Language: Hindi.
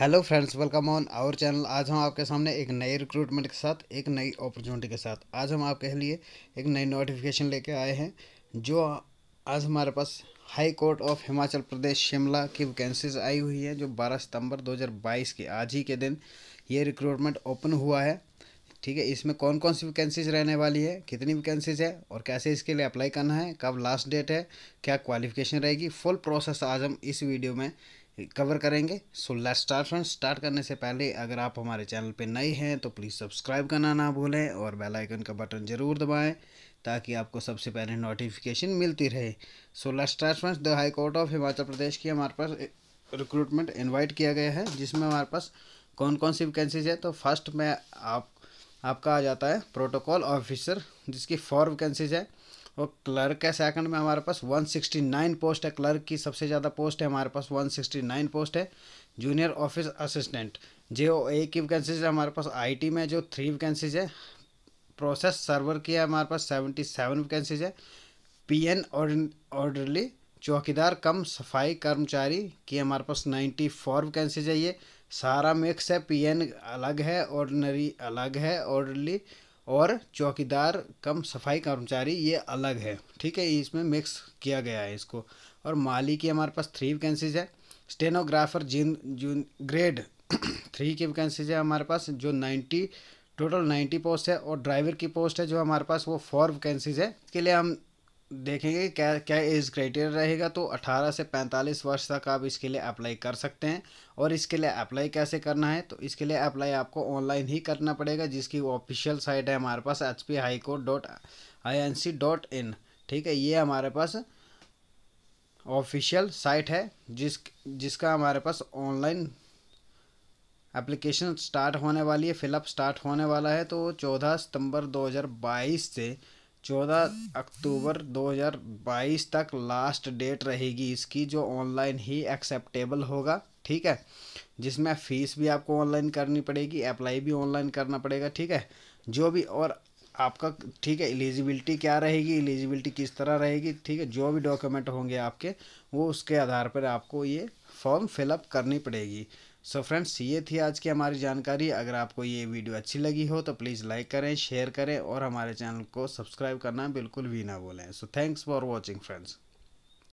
hello friends welcome on our channel आज हम आपके सामने एक नए रिक्रूटमेंट के साथ एक नई अपॉर्चुनिटी के साथ आज हम आपके लिए एक नई नोटिफिकेशन लेके आए हैं जो आज हमारे पास high court of Himachal Pradesh Shimla की वैकेंसीज आई हुई है जो 12 सितंबर 2022 के आज ही के दिन ये रिक्रूटमेंट ओपन हुआ है ठीक है इसमें कौन कौन सी वैकेंसीज रहने वाली है कितनी वैकेंसीज है और कैसे इसके लिए अप्लाई करना है कब लास्ट डेट है क्या क्वालिफिकेशन रहेगी फुल प्रोसेस आज हम इस वीडियो में कवर करेंगे so let's start friends start करने से पहले अगर आप हमारे चैनल पे नए हैं तो प्लीज़ सब्सक्राइब करना ना भूलें और बेल आइकन का बटन ज़रूर दबाएं ताकि आपको सबसे पहले नोटिफिकेशन मिलती रहे so let's start friends the high court of Himachal Pradesh की हमारे पास रिक्रूटमेंट इन्वाइट किया गया है जिसमें हमारे पास कौन कौन सी वैकेंसीज है तो फर्स्ट में आप आपका आ जाता है प्रोटोकॉल ऑफिसर जिसकी फॉर वैकेंसीज है और क्लर्क का सेकंड में हमारे पास 169 पोस्ट है क्लर्क की सबसे ज़्यादा पोस्ट है हमारे पास 169 पोस्ट है junior office assistant J O A की वैकेंसीज है हमारे पास आईटी में जो थ्री वैकेंसीज है प्रोसेस सर्वर की है हमारे पास सेवेंटी सेवन वैकेंसीज है पी एन ऑर्डरली चौकीदार कम सफाई कर्मचारी की हमारे पास नाइन्टी फोर वैकेंसीज है ये सारा मिक्स है पी एन अलग है ऑर्डनरी अलग है ऑर्डरली और चौकीदार कम सफाई कर्मचारी ये अलग है ठीक है इसमें मिक्स किया गया है इसको और माली की हमारे पास थ्री वैकेंसीज है stenographer junior grade three की वैकेंसीज है हमारे पास जो नाइन्टी टोटल नाइन्टी पोस्ट है और ड्राइवर की पोस्ट है जो हमारे पास वो फोर वैकेंसीज है इसके लिए हम देखेंगे क्या क्या एज क्राइटेरिया रहेगा तो 18 से 45 वर्ष तक आप इसके लिए अप्लाई कर सकते हैं और इसके लिए अप्लाई कैसे करना है तो इसके लिए अप्लाई आपको ऑनलाइन ही करना पड़ेगा जिसकी ऑफिशियल साइट है हमारे पास H P high court dot I N C dot in ठीक है ये हमारे पास ऑफिशियल साइट है जिस जिसका हमारे पास ऑनलाइन एप्लीकेशन स्टार्ट होने वाली है फिलअप स्टार्ट होने वाला है तो चौदह सितंबर बाईस से चौदह अक्टूबर 2022 तक लास्ट डेट रहेगी इसकी जो ऑनलाइन ही एक्सेप्टेबल होगा ठीक है जिसमें फ़ीस भी आपको ऑनलाइन करनी पड़ेगी अप्लाई भी ऑनलाइन करना पड़ेगा ठीक है जो भी और आपका ठीक है एलिजिबिलिटी क्या रहेगी एलिजिबिलिटी किस तरह रहेगी ठीक है जो भी डॉक्यूमेंट होंगे आपके वो उसके आधार पर आपको ये फॉर्म फिलअप करनी पड़ेगी सो so फ्रेंड्स ये थी आज की हमारी जानकारी अगर आपको ये वीडियो अच्छी लगी हो तो प्लीज़ लाइक करें शेयर करें और हमारे चैनल को सब्सक्राइब करना बिल्कुल भी ना भूलें so thanks for watching friends